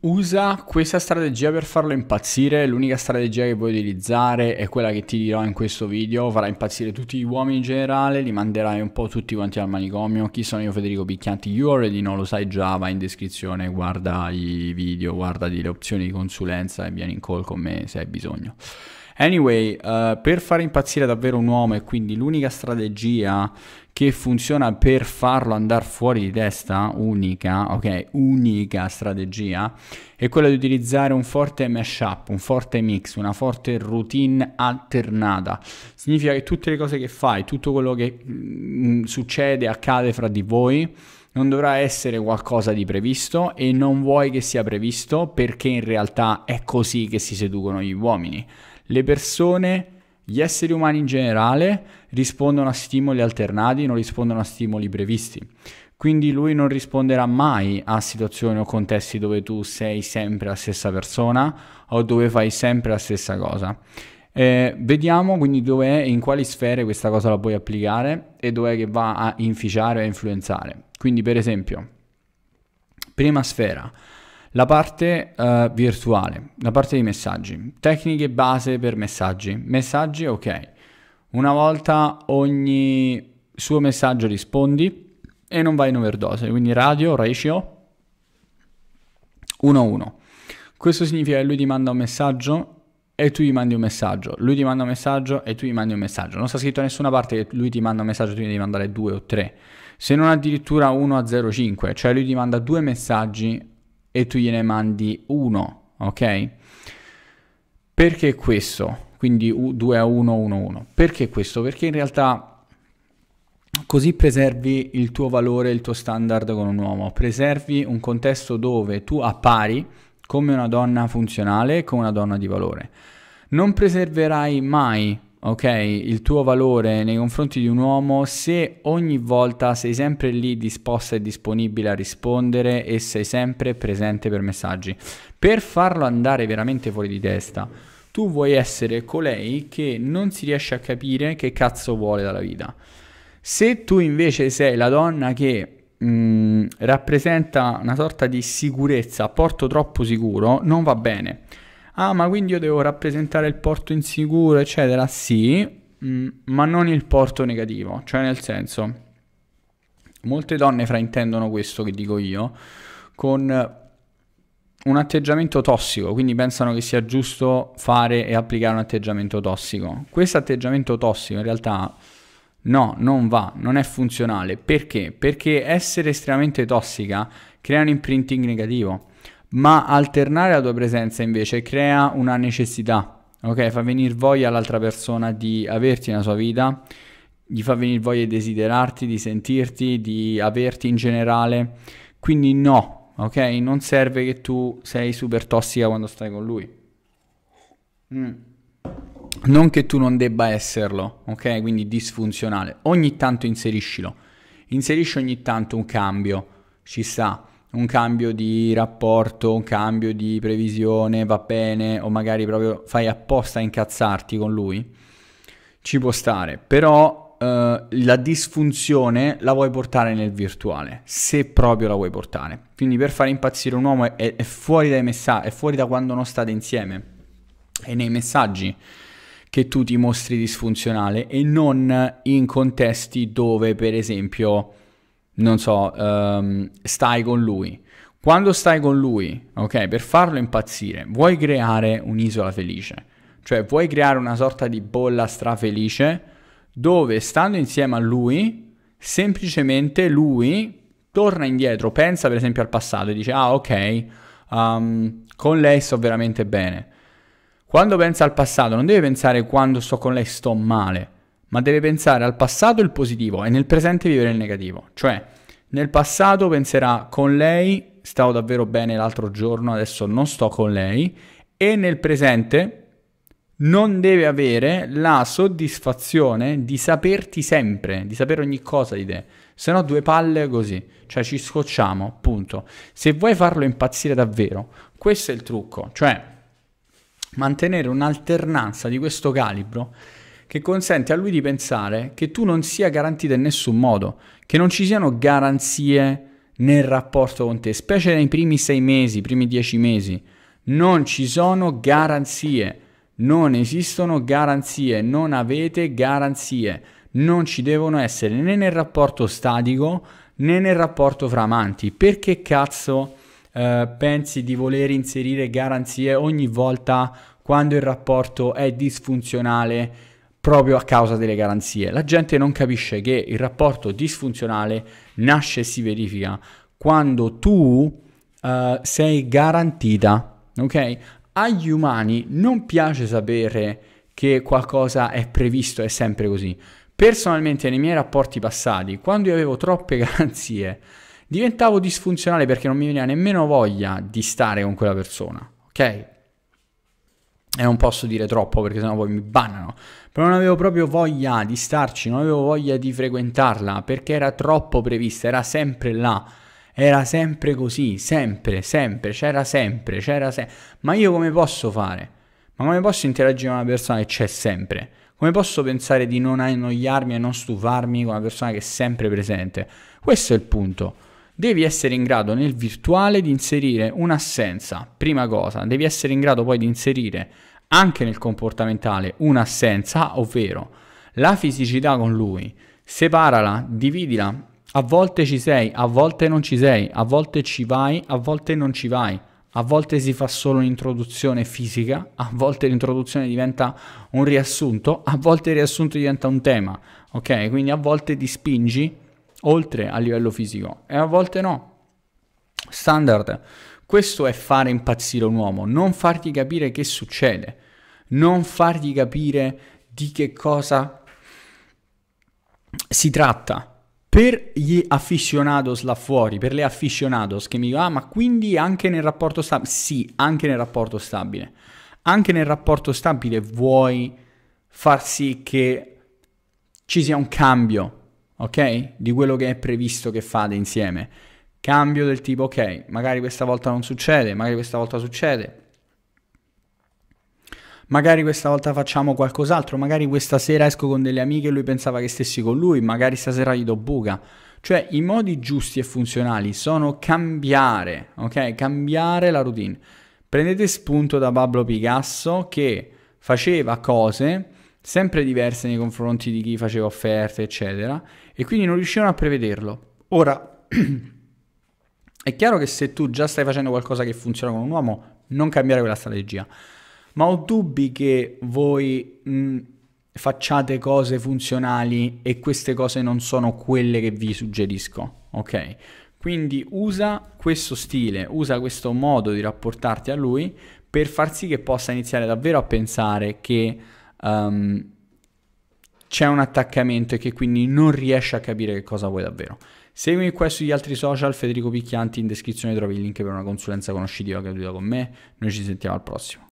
usa questa strategia per farlo impazzire, l'unica strategia che puoi utilizzare è quella che ti dirò in questo video, farà impazzire tutti gli uomini in generale, li manderai un po' tutti quanti al manicomio, chi sono io Federico Picchianti, you already know, lo sai già, vai in descrizione, guarda i video, guarda le opzioni di consulenza e vieni in call con me se hai bisogno. Anyway, uh, per far impazzire davvero un uomo e quindi l'unica strategia che funziona per farlo andare fuori di testa, unica, ok, unica strategia, è quella di utilizzare un forte mashup, un forte mix, una forte routine alternata. Significa che tutte le cose che fai, tutto quello che mh, mm, succede, accade fra di voi, non dovrà essere qualcosa di previsto e non vuoi che sia previsto perché in realtà è così che si seducono gli uomini le persone, gli esseri umani in generale, rispondono a stimoli alternati, non rispondono a stimoli previsti. Quindi lui non risponderà mai a situazioni o contesti dove tu sei sempre la stessa persona o dove fai sempre la stessa cosa. Eh, vediamo quindi dove è, in quali sfere questa cosa la puoi applicare e dov'è che va a inficiare o a influenzare. Quindi, per esempio, prima sfera, la parte uh, virtuale, la parte di messaggi, tecniche base per messaggi. Messaggi, ok. Una volta ogni suo messaggio rispondi e non vai in overdose, quindi radio, ratio 1-1. Questo significa che lui ti manda un messaggio e tu gli mandi un messaggio, lui ti manda un messaggio e tu gli mandi un messaggio. Non sta scritto da nessuna parte che lui ti manda un messaggio e tu ne devi mandare due o tre, se non addirittura 1 a 0,5, cioè lui ti manda due messaggi e tu gliene mandi uno, ok? Perché questo? Quindi 2 a 1, 1, a 1. Perché questo? Perché in realtà così preservi il tuo valore, il tuo standard con un uomo, preservi un contesto dove tu appari come una donna funzionale, come una donna di valore. Non preserverai mai ok? Il tuo valore nei confronti di un uomo se ogni volta sei sempre lì disposta e disponibile a rispondere e sei sempre presente per messaggi. Per farlo andare veramente fuori di testa, tu vuoi essere colei che non si riesce a capire che cazzo vuole dalla vita. Se tu invece sei la donna che mh, mm, rappresenta una sorta di sicurezza, porto troppo sicuro, non va bene ah ma quindi io devo rappresentare il porto insicuro, eccetera, sì, mm, ma non il porto negativo, cioè nel senso, molte donne fraintendono questo che dico io con un atteggiamento tossico, quindi pensano che sia giusto fare e applicare un atteggiamento tossico. Questo atteggiamento tossico in realtà no, non va, non è funzionale. Perché? Perché essere estremamente tossica crea un imprinting negativo ma alternare la tua presenza invece crea una necessità, ok? Fa venire voglia all'altra persona di averti nella sua vita, gli fa venire voglia di desiderarti, di sentirti, di averti in generale. Quindi no, ok? Non serve che tu sei super tossica quando stai con lui. Mm. Non che tu non debba esserlo, ok? Quindi disfunzionale. Ogni tanto inseriscilo. Inserisci ogni tanto un cambio, ci sta un cambio di rapporto, un cambio di previsione va bene o magari proprio fai apposta a incazzarti con lui, ci può stare, però eh, la disfunzione la vuoi portare nel virtuale, se proprio la vuoi portare. Quindi per far impazzire un uomo è, è fuori dai messaggi, è fuori da quando non state insieme, è nei messaggi che tu ti mostri disfunzionale e non in contesti dove per esempio non so, um, stai con lui. Quando stai con lui, ok, per farlo impazzire, vuoi creare un'isola felice, cioè vuoi creare una sorta di bolla strafelice dove stando insieme a lui, semplicemente lui torna indietro, pensa per esempio al passato e dice ah ok, um, con lei sto veramente bene. Quando pensa al passato non deve pensare quando sto con lei sto male, ma deve pensare al passato il positivo e nel presente vivere il negativo. Cioè, nel passato penserà con lei stavo davvero bene l'altro giorno, adesso non sto con lei e nel presente non deve avere la soddisfazione di saperti sempre, di sapere ogni cosa di te. Se no due palle così, cioè ci scocciamo, punto. Se vuoi farlo impazzire davvero, questo è il trucco, cioè mantenere un'alternanza di questo calibro che consente a lui di pensare che tu non sia garantita in nessun modo, che non ci siano garanzie nel rapporto con te, specie nei primi sei mesi, primi dieci mesi. Non ci sono garanzie, non esistono garanzie, non avete garanzie, non ci devono essere né nel rapporto statico né nel rapporto fra amanti. Perché cazzo eh, pensi di voler inserire garanzie ogni volta quando il rapporto è disfunzionale proprio a causa delle garanzie. La gente non capisce che il rapporto disfunzionale nasce e si verifica quando tu uh, sei garantita, ok? Agli umani non piace sapere che qualcosa è previsto, è sempre così. Personalmente nei miei rapporti passati, quando io avevo troppe garanzie, diventavo disfunzionale perché non mi veniva nemmeno voglia di stare con quella persona, ok? e non posso dire troppo perché sennò poi mi bannano. Però non avevo proprio voglia di starci, non avevo voglia di frequentarla perché era troppo prevista, era sempre là. Era sempre così, sempre, sempre, c'era sempre, c'era sempre. Ma io come posso fare? Ma come posso interagire con una persona che c'è sempre? Come posso pensare di non annoiarmi e non stufarmi con una persona che è sempre presente? Questo è il punto devi essere in grado nel virtuale di inserire un'assenza, prima cosa, devi essere in grado poi di inserire anche nel comportamentale un'assenza, ovvero la fisicità con lui, separala, dividila, a volte ci sei, a volte non ci sei, a volte ci vai, a volte non ci vai. A volte si fa solo un'introduzione fisica, a volte l'introduzione diventa un riassunto, a volte il riassunto diventa un tema, ok? Quindi a volte ti spingi oltre a livello fisico e a volte no. Standard. Questo è fare impazzire un uomo, non farti capire che succede, non farti capire di che cosa si tratta. Per gli aficionados là fuori, per le aficionados che mi dicono, ah ma quindi anche nel rapporto stabile? Sì, anche nel rapporto stabile. Anche nel rapporto stabile vuoi far sì che ci sia un cambio, ok? Di quello che è previsto che fate insieme. Cambio del tipo, ok, magari questa volta non succede, magari questa volta succede. Magari questa volta facciamo qualcos'altro, magari questa sera esco con delle amiche e lui pensava che stessi con lui, magari stasera gli do buca. Cioè i modi giusti e funzionali sono cambiare, ok? Cambiare la routine. Prendete spunto da Pablo Picasso che faceva cose sempre diverse nei confronti di chi faceva offerte, eccetera, e quindi non riuscivano a prevederlo. Ora, è chiaro che se tu già stai facendo qualcosa che funziona con un uomo, non cambiare quella strategia, ma ho dubbi che voi mh, mm, facciate cose funzionali e queste cose non sono quelle che vi suggerisco, ok? Quindi usa questo stile, usa questo modo di rapportarti a lui per far sì che possa iniziare davvero a pensare che um, c'è un attaccamento e che quindi non riesce a capire che cosa vuoi davvero. Seguimi qua sugli altri social, Federico Picchianti, in descrizione trovi il link per una consulenza conoscitiva gratuita con me, noi ci sentiamo al prossimo.